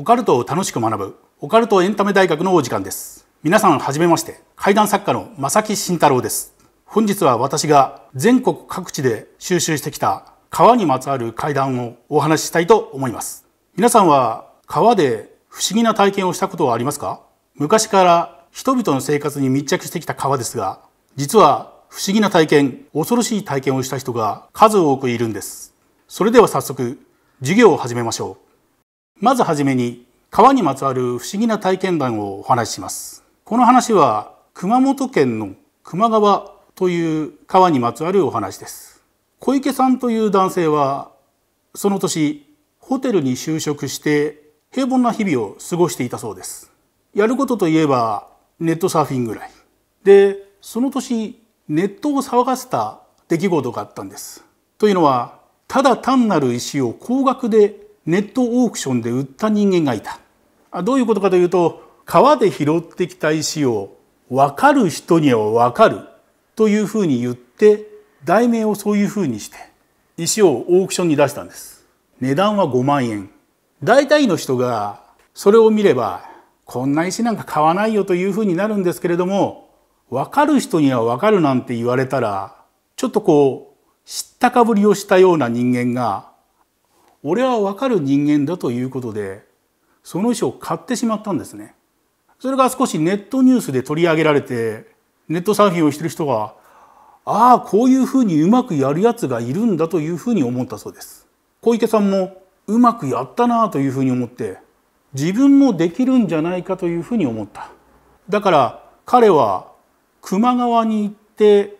オカルトを楽しく学ぶオカルトエンタメ大学のお時間です皆さんはじめまして怪談作家の正木慎太郎です本日は私が全国各地で収集してきた川にまつわる怪談をお話ししたいと思います皆さんは川で不思議な体験をしたことはありますか昔から人々の生活に密着してきた川ですが実は不思議な体験恐ろしい体験をした人が数多くいるんですそれでは早速授業を始めましょうまずはじめに川にまつわる不思議な体験談をお話ししますこの話は熊本県の球磨川という川にまつわるお話です小池さんという男性はその年ホテルに就職して平凡な日々を過ごしていたそうですやることといえばネットサーフィンぐらいでその年ネットを騒がせた出来事があったんですというのはただ単なる石を高額でネットオークションで売った人間がいたどういうことかというと川で拾ってきた石を分かる人には分かるというふうに言って題名をそういうふうにして石をオークションに出したんです値段は5万円大体の人がそれを見ればこんな石なんか買わないよというふうになるんですけれども分かる人には分かるなんて言われたらちょっとこう知ったかぶりをしたような人間が俺は分かる人間だということでその石を買ってしまったんですねそれが少しネットニュースで取り上げられてネットサーフィンをしている人はああこういうふうにうまくやるやつがいるんだというふうに思ったそうです小池さんもうまくやったなというふうに思って自分もできるんじゃないかというふうに思っただから彼は球磨川に行って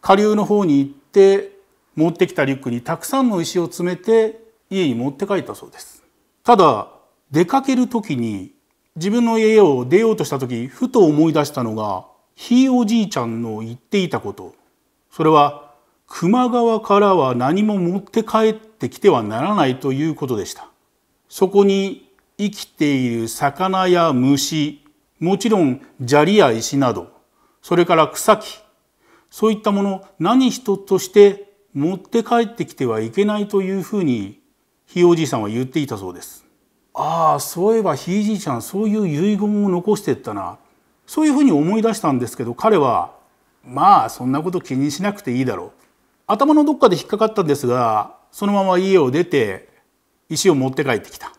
下流の方に行って持ってきたリュックにたくさんの石を詰めて家に持って帰ったそうですただ出かける時に自分の家を出ようとした時ふと思い出したのがひいおじいちゃんの言っていたことそれは熊川からは何も持って帰ってきてはならないということでしたそこに生きている魚や虫もちろん砂利や石などそれから草木そういったもの何一として持って帰ってきてはいけないというふうにひいおじいさんは言っていたそうです。ああそういえばひいじいちゃんそういう遺言を残してったなそういうふうに思い出したんですけど彼はまあそんなこと気にしなくていいだろう頭のどっかで引っかかったんですがそのまま家を出て石を持って帰ってきた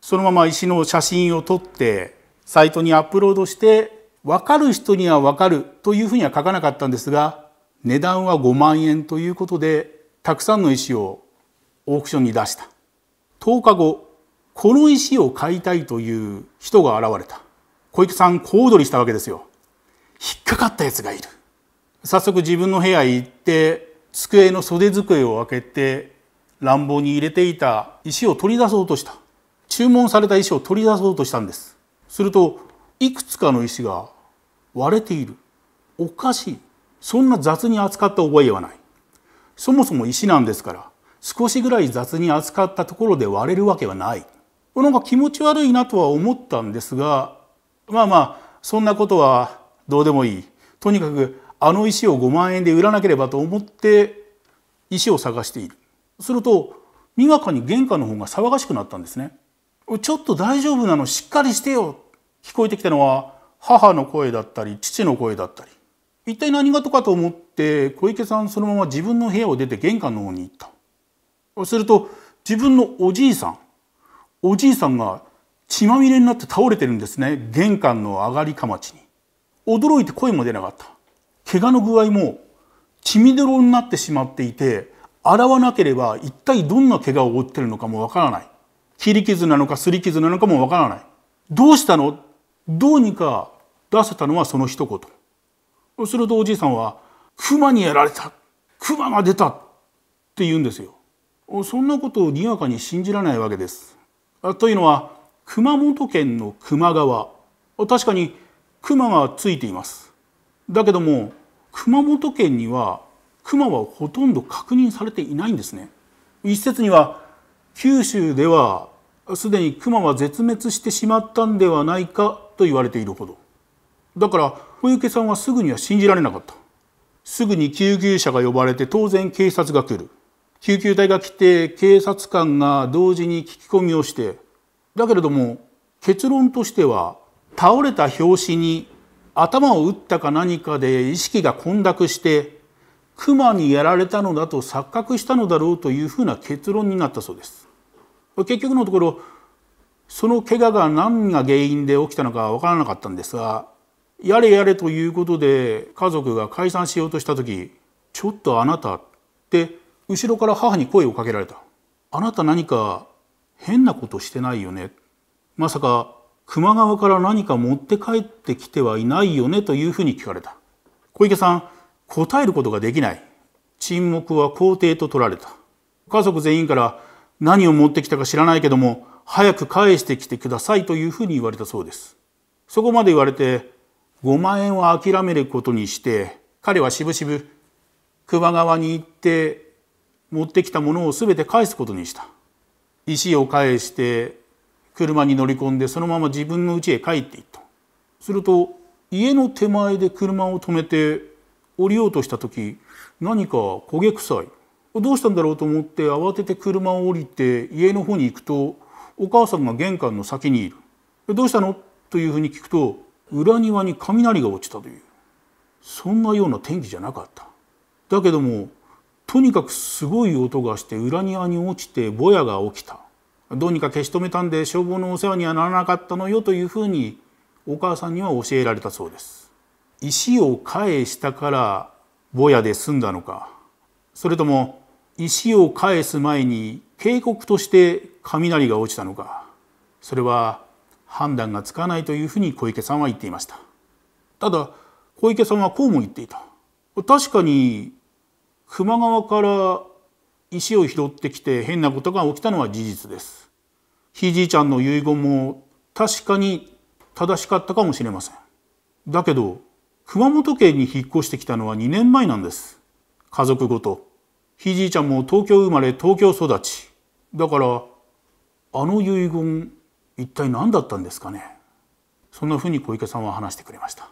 そのまま石の写真を撮ってサイトにアップロードして分かる人には分かるというふうには書かなかったんですが値段は5万円ということでたくさんの石をオークションに出した10日後この石を買いたいという人が現れた小池さん小躍りしたわけですよ引っかかったやつがいる早速自分の部屋へ行って机の袖机を開けて乱暴に入れていた石を取り出そうとした注文された石を取り出そうとしたんですするといくつかの石が割れているおかしいそんな雑に扱った覚えはないそもそも石なんですから少しぐらい雑に扱ったところで割れるわけはない。なんか気持ち悪いなとは思ったんですが、まあまあ、そんなことはどうでもいい。とにかくあの石を5万円で売らなければと思って石を探している。すると、にわかに玄関の方が騒がしくなったんですね。ちょっと大丈夫なのしっかりしてよ聞こえてきたのは母の声だったり父の声だったり一体何事かと思って小池さんそのまま自分の部屋を出て玄関の方に行ったすると自分のおじいさんおじいさんが血まみれになって倒れてるんですね玄関の上がりかまちに驚いて声も出なかった怪我の具合も血みどろになってしまっていて洗わなければ一体どんな怪我を負ってるのかもわからない切り傷なのかすり傷なのかもわからないどうしたのどうにか出せたのはその一言するとおじいさんは「熊にやられた熊が出た」って言うんですよそんなことをにわかに信じられないわけです。というのは熊本県の球磨川確かに熊がついています。だけども熊本県には熊はほとんど確認されていないんですね。一説には九州ではすでに熊は絶滅してしまったんではないかと言われているほど。だから小池さんはすぐには信じられなかった。すぐに救急車が呼ばれて当然警察が来る。救急隊が来て警察官が同時に聞き込みをしてだけれども結論としては倒れた拍子に頭を打ったか何かで意識が混濁して熊にやられたのだと錯覚したのだろうというふうな結論になったそうです。結局のところその怪我が何が原因で起きたのかわからなかったんですがやれやれということで家族が解散しようとした時ちょっとあなたって後ろから母に声をかけられた。あなた何か変なことしてないよね。まさか熊川から何か持って帰ってきてはいないよねというふうに聞かれた。小池さん、答えることができない。沈黙は肯定と取られた。家族全員から何を持ってきたか知らないけども、早く返してきてくださいというふうに言われたそうです。そこまで言われて、5万円は諦めることにして、彼はしぶしぶ、熊川に行って持ってきたものを全て返すことにした石を返して車に乗り込んでそのまま自分の家へ帰っていったすると家の手前で車を止めて降りようとした時何か焦げ臭いどうしたんだろうと思って慌てて車を降りて家の方に行くとお母さんが玄関の先にいる「どうしたの?」というふうに聞くと裏庭に雷が落ちたというそんなような天気じゃなかっただけどもとにかくすごい音がして裏庭に落ちてぼやが起きたどうにか消し止めたんで消防のお世話にはならなかったのよというふうにお母さんには教えられたそうです石を返したからぼやで済んだのかそれとも石を返す前に警告として雷が落ちたのかそれは判断がつかないというふうに小池さんは言っていましたただ小池さんはこうも言っていた確かに球磨川から石を拾ってきて変なことが起きたのは事実ですひいじいちゃんの遺言も確かに正しかったかもしれませんだけど熊本県に引っ越してきたのは2年前なんです家族ごとひいじいちゃんも東京生まれ東京育ちだからあの遺言一体何だったんですかねそんなふうに小池さんは話してくれました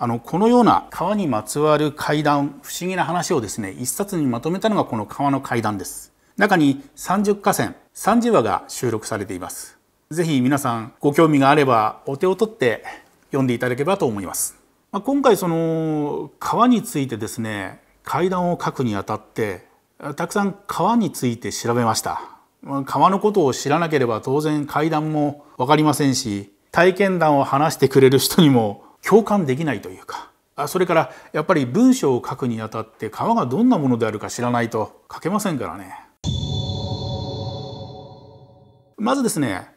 あのこのような川にまつわる怪談不思議な話をですね一冊にまとめたのがこの川の怪談です中に30河川30話が収録されていますぜひ皆さんご興味があればお手を取って読んでいただければと思います、まあ、今回その川についてですね怪談を書くにあたってたくさん川について調べました川のことを知らなければ当然怪談も分かりませんし体験談を話してくれる人にも共感できないというかそれからやっぱり文章を書くにあたって川がどんなものであるか知らないと書けませんからね。まずですね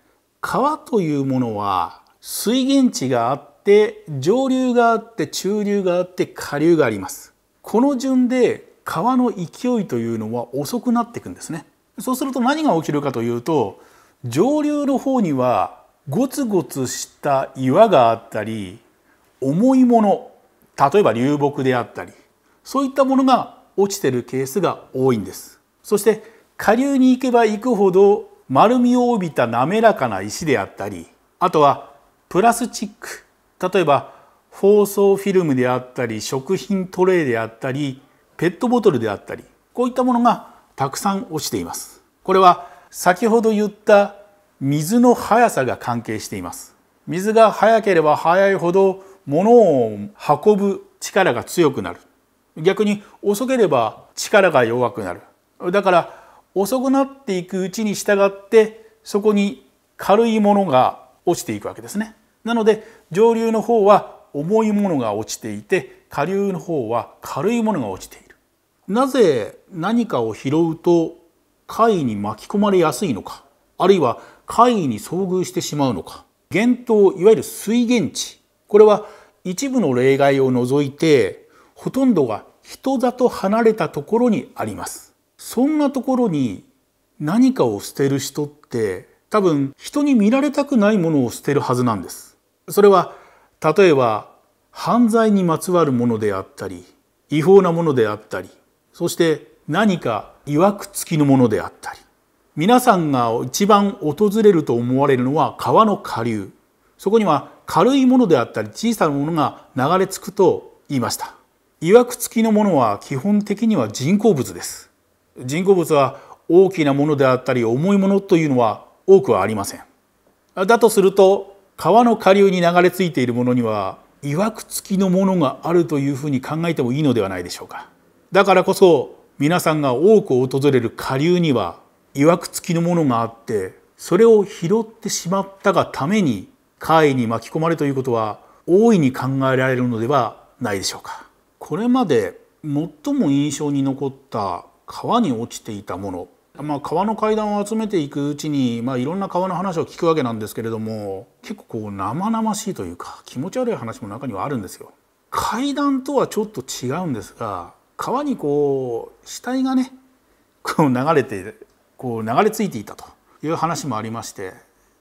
川というものは水源地があって上流があって中流があって下流がありますこの順で川の勢いというのは遅くなっていくんですねそうすると何が起きるかというと上流の方にはゴツゴツした岩があったり重いもの例えば流木であったりそういったものが落ちてるケースが多いんですそして下流に行けば行くほど丸みを帯びた滑らかな石であったりあとはプラスチック例えば包装フィルムであったり食品トレーであったりペットボトルであったりこういったものがたくさん落ちていますこれは先ほど言った水の速さが関係しています水が速ければ速いほど物を運ぶ力が強くなる逆に遅ければ力が弱くなるだから遅くなっていくうちに従ってそこに軽いものが落ちていくわけですねなので上流の方は重いものが落ちていて下流の方は軽いものが落ちているなぜ何かを拾うと貝に巻き込まれやすいのかあるいは貝に遭遇してしまうのか源頭いわゆる水源地これは一部の例外を除いてほとんどが人里離れたところにありますそんなところに何かを捨てる人って多分人に見られたくないものを捨てるはずなんですそれは例えば犯罪にまつわるものであったり違法なものであったりそして何か曰くつきのものであったり皆さんが一番訪れると思われるのは川の下流そこには軽いものであったり小さなものが流れ着くと言いましたいわくつきのものは基本的には人工物です人工物は大きなものであったり重いものというのは多くはありませんだとすると川の下流に流れ着いているものにはいわくつきのものがあるというふうに考えてもいいのではないでしょうかだからこそ皆さんが多く訪れる下流にはいわくつきのものがあってそれを拾ってしまったがために会に巻き込まれということは大いに考えられるのではないでしょうか。これまで最も印象に残った川に落ちていたもの、まあ、川の階段を集めていくうちに、まあ、いろんな川の話を聞くわけなんですけれども結構こう生々しいというか気持ち悪い話も中にはあるんですよ。階段とはちょっと違うんですが川にこう死体がねこう流れてこう流れ着いていたという話もありまして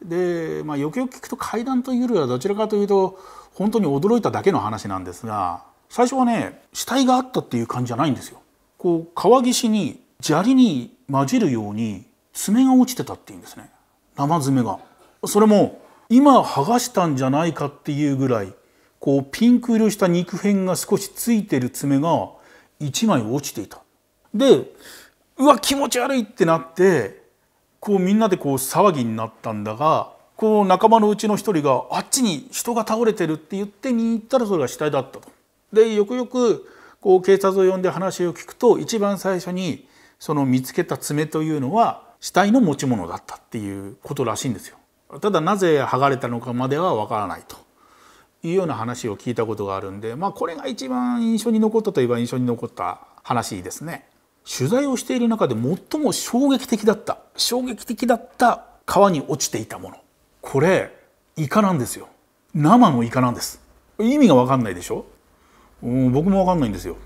で、まあ、よくよく聞くと階段というよりはどちらかというと本当に驚いただけの話なんですが最初はね死体があったっていう感じじゃないんですよ。こう川岸に砂利に混じるように爪が落ちてたっていうんですね生爪が。それも今剥がしたんじゃないかっていうぐらいこうピンク色した肉片が少しついてる爪が1枚落ちていた。でうわ気持ち悪いってなってこうみんなでこう騒ぎになったんだがこう仲間のうちの一人があっちに人が倒れてるって言って見に行ったらそれが死体だったと。でよくよくこう警察を呼んで話を聞くと一番最初にその見つけた爪というのは死体の持ち物だったっていうことらしいんですよ。ただなぜ剥がれたのかまではわからないというような話を聞いたことがあるんで、まあ、これが一番印象に残ったといえば印象に残った話ですね。取材をしている中で最も衝撃的だった衝撃的だった川に落ちていたものこれイカなんですよ生のイカなんです意味が分かんないでしょ、うん、僕も分かんないんですよ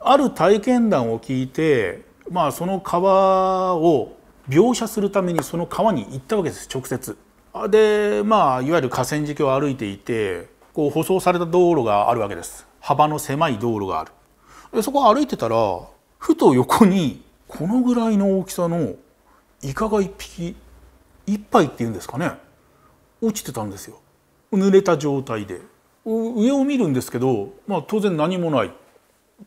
ある体験談を聞いてまあその川を描写するためにその川に行ったわけです直接でまあいわゆる河川敷を歩いていてこう舗装された道路があるわけです幅の狭い道路があるでそこを歩いてたらふと横にこのぐらいの大きさのイカが1匹1杯っていうんですかね落ちてたんですよ濡れた状態で上を見るんですけど、まあ、当然何もない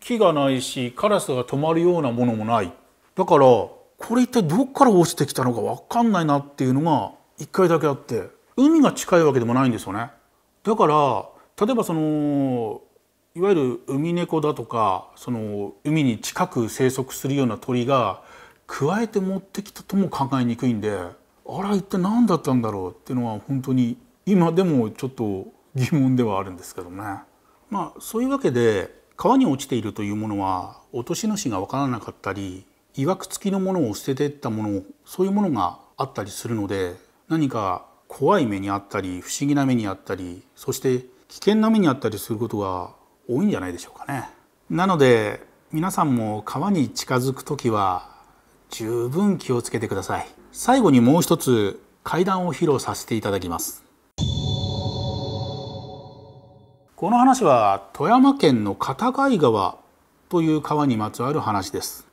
木がないしカラスが止まるようなものもないだからこれ一体どっから落ちてきたのか分かんないなっていうのが1回だけあって海が近いわけでもないんですよねだから例えばそのいわゆる海猫だとかその海に近く生息するような鳥が加えて持ってきたとも考えにくいんであら一体何だったんだろうっていうのは本当に今でもちょっと疑問ではあるんですけどね。まあ、そういうわけで川に落ちているというものは落とし主が分からなかったりいわくつきのものを捨てていったものそういうものがあったりするので何か怖い目にあったり不思議な目にあったりそして危険な目にあったりすることが多いんじゃないでしょうかね。なので皆さんも川に近づく時は十分気をつけてください。最後にもう一つ階段を披露させていただきます。この話は富山県の片貝川という川にまつわる話です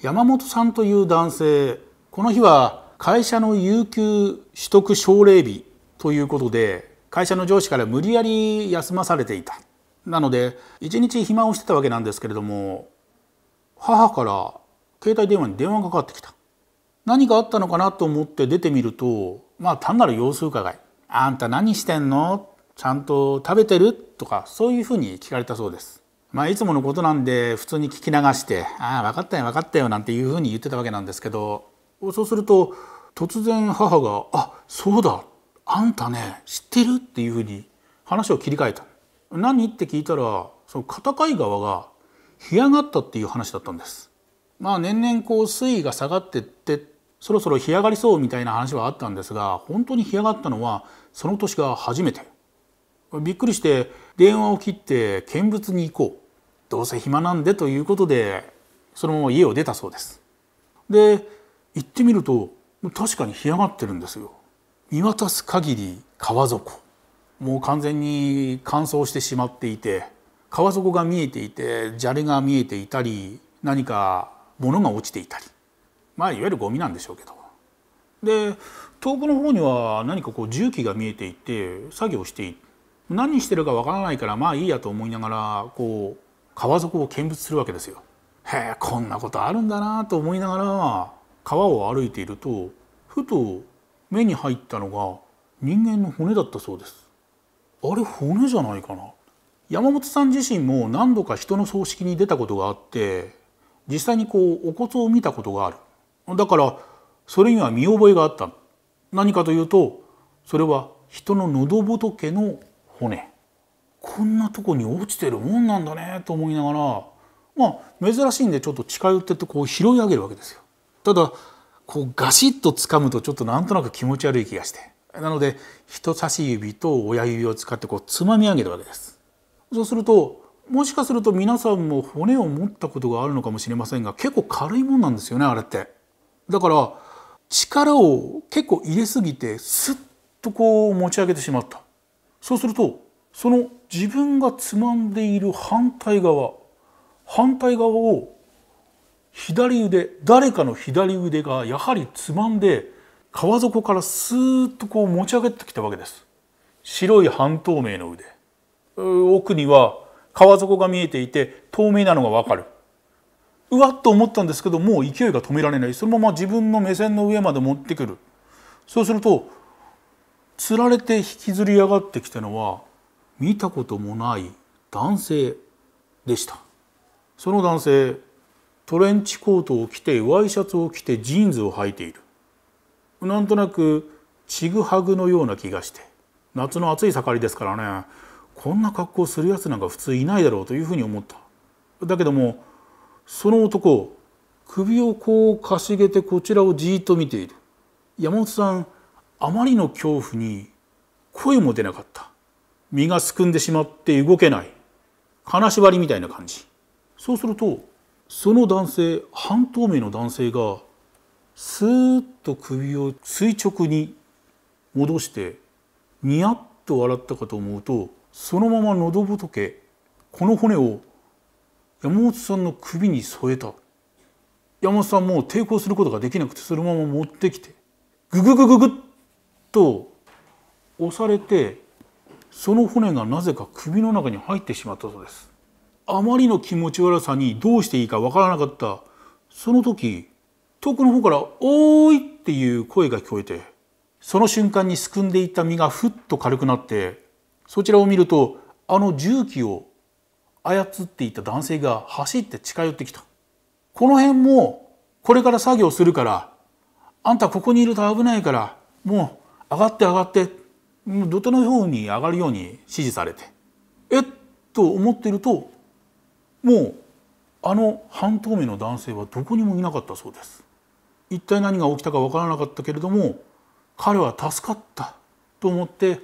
山本さんという男性この日は会社の有給取得奨励日ということで会社の上司から無理やり休まされていたなので一日暇をしてたわけなんですけれども母から携帯電話に電話がかかってきた何かあったのかなと思って出てみるとまあ単なる様子伺い「あんた何してんのちゃんと食べてる?」とかそういうふうに聞かれたそうです。まあ、いつものことなんで普通に聞き流して「ああ分かったよ分かったよ」なんていうふうに言ってたわけなんですけどそうすると突然母が「あそうだあんたね知ってる?」っていうふうに話を切り替えた何って聞いたらその片貝川が干上がったっていう話だったんです。まあ年々こう水位が下がってってそろそろ干上がりそうみたいな話はあったんですが本当に干上がったのはその年が初めてびっくりして電話を切って見物に行こうどうせ暇なんでということでそのまま家を出たそうですで行ってみると確かに干上がってるんですよ見渡す限り川底もう完全に乾燥してしまっていて川底が見えていて砂利が見えていたり何か物が落ちていたりまあいわゆるゴミなんでしょうけどで遠くの方には何かこう重機が見えていて作業して何してるかわからないからまあいいやと思いながらこう川底を見物するわけですよ。へえこんなことあるんだなと思いながら川を歩いているとふと目に入ったのが人間の骨だったそうです。あれ骨じゃないかな山本さん自身も何度か人の葬式に出たことがあって実際にこうお骨を見たことがあるだからそれには見覚えがあった何かというとそれは人の喉仏の骨こんなとこに落ちてるもんなんだねと思いながらまあ珍しいんでちょっと近寄ってってこう拾い上げるわけですよただこうガシッと掴むとちょっとなんとなく気持ち悪い気がしてなので人差し指と親指を使ってこうつまみ上げるわけです。そうするともしかすると皆さんも骨を持ったことがあるのかもしれませんが結構軽いもんなんですよねあれって。だから力を結構入れすぎてスッとこう持ち上げてしまった。そうするとその自分がつまんでいる反対側反対側を左腕誰かの左腕がやはりつまんで川底からスーッとこう持ち上げてきたわけです白い半透明の腕奥には川底が見えていて透明なのがわかるうわっと思ったんですけどもう勢いが止められないそのまま自分の目線の上まで持ってくるそうするとつられて引きずり上がってきたのは見たこともない男性でしたその男性トレンチコートを着てワイシャツを着てジーンズを履いているなんとなくちぐはぐのような気がして夏の暑い盛りですからねこんな格好するやつなんか普通いないだろうというふうに思っただけどもその男首をこうかしげてこちらをじーっと見ている山本さんあまりの恐怖に声も出なかった身がすくんでしまって動けない金縛りみたいな感じそうするとその男性半透明の男性がスーッと首を垂直に戻してニヤッと笑ったかと思うとそのまま喉仏この骨を山本さんの首に添えた山本さんもう抵抗することができなくてそのまま持ってきてグググググッと押されてその骨がなぜか首の中に入ってしまったそうですあまりの気持ち悪さにどうしていいかわからなかったその時遠くの方から「おーい!」っていう声が聞こえてその瞬間にすくんでいた身がふっと軽くなってそちらを見るとあの重機を操っていた男性が走って近寄ってきた。この辺もこれから作業するからあんたここにいると危ないからもう上がって上がって土手のように上がるように指示されてえっと思ってるともうあの半透明の男性はどこにもいなかったそうです一体何が起きたか分からなかったけれども彼は助かったと思って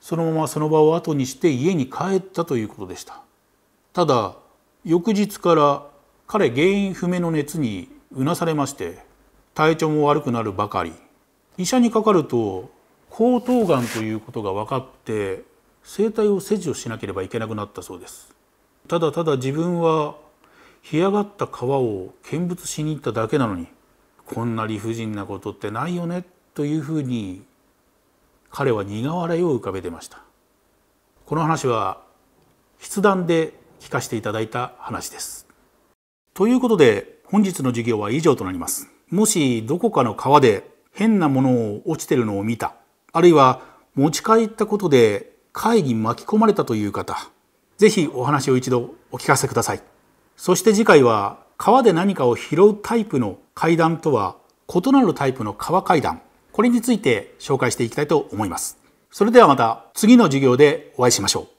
そのままその場を後にして家に帰ったということでしたただ翌日から彼原因不明の熱にうなされまして体調も悪くなるばかり医者にかかると喉頭がんということが分かって声体を切除しなければいけなくなったそうですただただ自分は干上がった川を見物しに行っただけなのにこんな理不尽なことってないよねというふうに彼は苦笑いを浮かべてましたこの話は筆談で聞かせていただいた話ですということで本日の授業は以上となりますもしどこかの川で変なものを落ちてるのを見たあるいは持ち帰ったことで会に巻き込まれたという方ぜひお話を一度お聞かせくださいそして次回は川で何かを拾うタイプの階段とは異なるタイプの川階段これについて紹介していきたいと思いますそれではまた次の授業でお会いしましょう